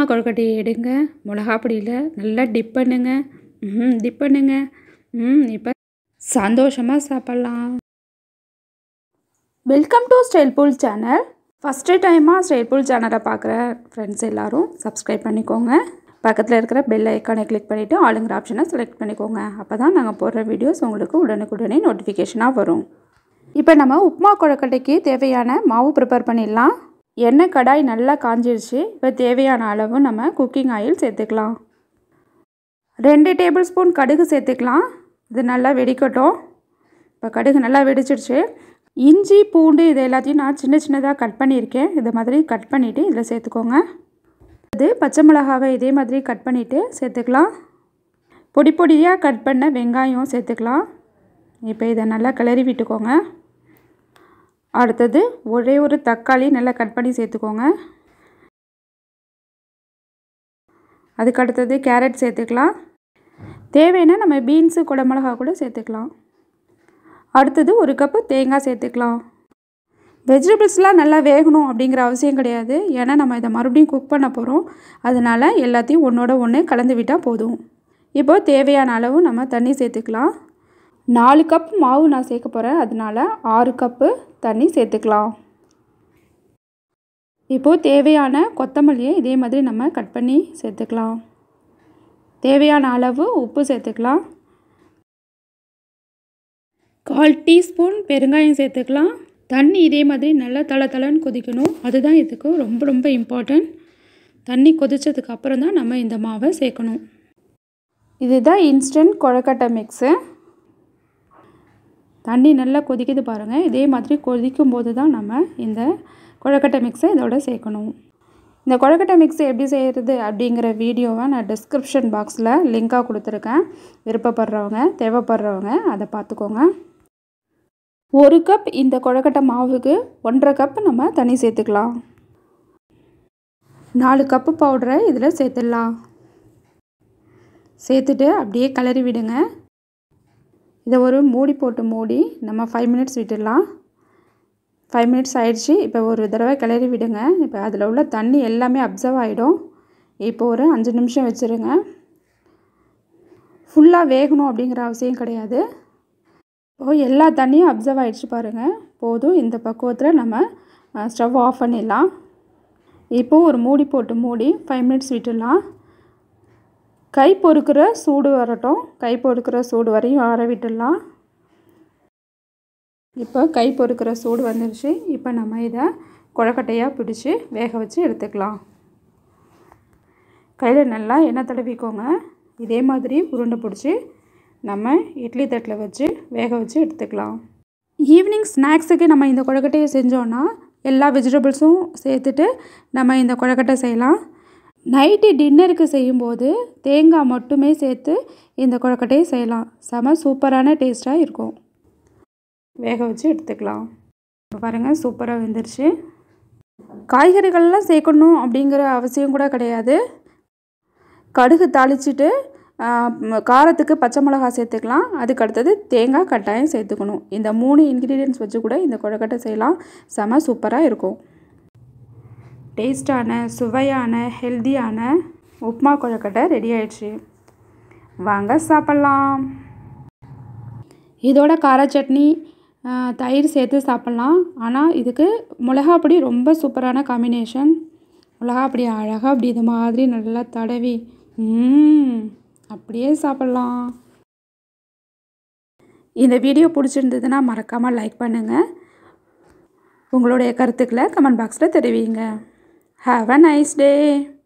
கொஞ்சமாக கொழுக்கட்டையை எடுங்க மிளகாப்பொடியில் நல்லா டிப் பண்ணுங்க ம் டிப் பண்ணுங்க ம் இப்போ சந்தோஷமாக சாப்பிட்லாம் welcome to Style Pool channel first டைமாக ஸ்டைல் பூல் சேனலை பார்க்குற ஃப்ரெண்ட்ஸ் எல்லோரும் சப்ஸ்கிரைப் பண்ணிக்கோங்க பக்கத்தில் இருக்கிற பெல் ஐக்கானை கிளிக் பண்ணிவிட்டு ஆளுங்கிற ஆப்ஷனை செலக்ட் பண்ணிக்கோங்க அப்போ தான் நாங்கள் போடுற வீடியோஸ் உங்களுக்கு உடனுக்குடனே நோட்டிஃபிகேஷனாக வரும் இப்போ நம்ம உப்மா குழக்கட்டைக்கு தேவையான மாவு ப்ரிப்பேர் பண்ணிடலாம் எண்ணெய் கடாய் நல்லா காஞ்சிருச்சு இப்போ தேவையான அளவு நம்ம குக்கிங் ஆயில் சேர்த்துக்கலாம் ரெண்டு டேபிள் ஸ்பூன் கடுகு சேர்த்துக்கலாம் இது நல்லா வெடிக்கட்டும் இப்போ கடுகு நல்லா வெடிச்சிருச்சு இஞ்சி பூண்டு இது எல்லாத்தையும் நான் சின்ன சின்னதாக கட் பண்ணியிருக்கேன் இதை மாதிரி கட் பண்ணிவிட்டு இதில் சேர்த்துக்கோங்க இது பச்சை மிளகாவை இதே மாதிரி கட் பண்ணிவிட்டு சேர்த்துக்கலாம் பொடி பொடியாக கட் பண்ண வெங்காயம் சேர்த்துக்கலாம் இப்போ இதை நல்லா கிளறி விட்டுக்கோங்க அடுத்தது ஒரே ஒரு தக்காளி நல்லா கட் பண்ணி சேர்த்துக்கோங்க அதுக்கு அடுத்தது கேரட் சேர்த்துக்கலாம் தேவைன்னா நம்ம பீன்ஸு குடமிளகா கூட சேர்த்துக்கலாம் அடுத்தது ஒரு கப்பு தேங்காய் சேர்த்துக்கலாம் வெஜிடபிள்ஸ்லாம் நல்லா வேகணும் அப்படிங்கிற அவசியம் கிடையாது ஏன்னா நம்ம இதை மறுபடியும் குக் பண்ண போகிறோம் அதனால் எல்லாத்தையும் ஒன்றோட ஒன்று கலந்து விட்டால் போதும் இப்போது தேவையான அளவு நம்ம தண்ணி சேர்த்துக்கலாம் நாலு கப்பு மாவு நான் சேர்க்க போகிறேன் அதனால் ஆறு கப்பு தண்ணி சேர்த்துக்கலாம் இப்போது தேவையான கொத்தமல்லியை இதே மாதிரி நம்ம கட் பண்ணி சேர்த்துக்கலாம் தேவையான அளவு உப்பு சேர்த்துக்கலாம் கால் டீஸ்பூன் பெருங்காயம் சேர்த்துக்கலாம் தண்ணி இதே மாதிரி நல்லா தலை தலைன்னு கொதிக்கணும் அதுதான் இதுக்கு ரொம்ப ரொம்ப இம்பார்ட்டண்ட் தண்ணி கொதித்ததுக்கு அப்புறம் தான் நம்ம இந்த மாவை சேர்க்கணும் இதுதான் இன்ஸ்டன்ட் கொழக்கட்டை மிக்ஸு தண்ணி நல்லா கொதிக்குது பாருங்கள் இதே மாதிரி கொதிக்கும் போது தான் நம்ம இந்த கொழக்கட்டை மிக்ஸை இதோட சேர்க்கணும் இந்த கொழக்கட்டை மிக்ஸ் எப்படி செய்கிறது அப்படிங்கிற வீடியோவை நான் டிஸ்கிரிப்ஷன் பாக்ஸில் லிங்காக கொடுத்துருக்கேன் விருப்பப்படுறவங்க தேவைப்படுறவங்க அதை பார்த்துக்கோங்க ஒரு கப் இந்த கொழக்கட்டை மாவுக்கு ஒன்றரை கப் நம்ம தண்ணி சேர்த்துக்கலாம் நாலு கப்பு பவுடரை இதில் சேர்த்துடலாம் சேர்த்துட்டு அப்படியே கிளறி விடுங்க இதை ஒரு மூடி போட்டு மூடி நம்ம ஃபைவ் மினிட்ஸ் விட்டுடலாம் ஃபைவ் மினிட்ஸ் ஆகிடுச்சு இப்போ ஒரு தடவை கிளறி விடுங்க இப்போ அதில் உள்ள தண்ணி எல்லாமே அப்சர்வ் ஆகிடும் இப்போ ஒரு அஞ்சு நிமிஷம் வச்சுருங்க ஃபுல்லாக வேகணும் அப்படிங்கிற அவசியம் கிடையாது இப்போ எல்லா தண்ணியும் அப்சர்வ் ஆகிடுச்சு பாருங்கள் போதும் இந்த பக்குவத்தில் நம்ம ஸ்டவ் ஆஃப் பண்ணிடலாம் இப்போது ஒரு மூடி போட்டு மூடி ஃபைவ் மினிட்ஸ் விட்டுடலாம் கை பொறுக்கிற சூடு வரட்டும் கை பொறுக்கிற சூடு வரையும் ஆற விட்டுடலாம் இப்போ கை பொறுக்கிற சூடு வந்துருச்சு இப்போ நம்ம இதை குழக்கட்டையாக பிடிச்சி வேக வச்சு எடுத்துக்கலாம் கையில் நல்லா எண்ணெய் தடவிக்கோங்க இதே மாதிரி உருண்டை பிடிச்சி நம்ம இட்லி தட்டில் வச்சு வேக வச்சு எடுத்துக்கலாம் ஈவினிங் ஸ்நாக்ஸுக்கு நம்ம இந்த கொழக்கட்டையை செஞ்சோன்னா எல்லா வெஜிடபிள்ஸும் சேர்த்துட்டு நம்ம இந்த கொழக்கட்டை செய்யலாம் நைட்டு டின்னருக்கு செய்யும்போது தேங்காய் மட்டுமே சேர்த்து இந்த கொழக்கட்டையை செய்யலாம் செம சூப்பரான டேஸ்ட்டாக இருக்கும் வேக வச்சு எடுத்துக்கலாம் பாருங்கள் சூப்பராக வெந்துருச்சு காய்கறிகள்லாம் சேர்க்கணும் அப்படிங்கிற அவசியம் கூட கிடையாது கடுகு தாளிச்சிட்டு காரத்துக்கு பச்சை மிளகா சேர்த்துக்கலாம் அதுக்கு அடுத்தது தேங்காய் கட்டாயம் சேர்த்துக்கணும் இந்த மூணு இன்க்ரீடியன்ட்ஸ் வச்சு கூட இந்த கொழக்கட்டை செய்யலாம் செம சூப்பராக இருக்கும் டேஸ்டான சுவையான ஹெல்த்தியான உப்மா கொழக்கட்டை ரெடி ஆயிடுச்சு வாங்க சாப்பிட்லாம் இதோட கார சட்னி தயிர் சேர்த்து சாப்பிட்லாம் ஆனால் இதுக்கு மிளகாப்பொடி ரொம்ப சூப்பரான காம்பினேஷன் மிளகாப்பொடி அழகாக அப்படி இது மாதிரி நல்லா தடவி அப்படியே சாப்பிட்லாம் இந்த வீடியோ பிடிச்சிருந்ததுன்னா மறக்காமல் லைக் பண்ணுங்கள் உங்களுடைய கருத்துக்களை கமெண்ட் பாக்ஸில் தெரிவிங்க Have a nice day.